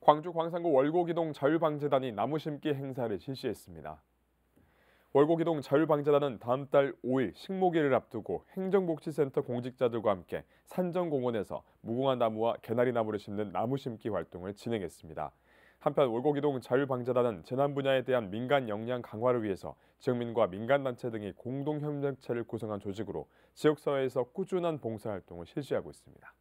광주 광산구 월곡이동 자율방재단이 나무 심기 행사를 실시했습니다. 월곡이동 자율방재단은 다음 달 5일 식목일을 앞두고 행정복지센터 공직자들과 함께 산정공원에서 무궁화 나무와 개나리 나무를 심는 나무 심기 활동을 진행했습니다. 한편 올곡이동 자율방재단은 재난 분야에 대한 민간 역량 강화를 위해서 지역민과 민간단체 등이 공동협력체를 구성한 조직으로 지역사회에서 꾸준한 봉사활동을 실시하고 있습니다.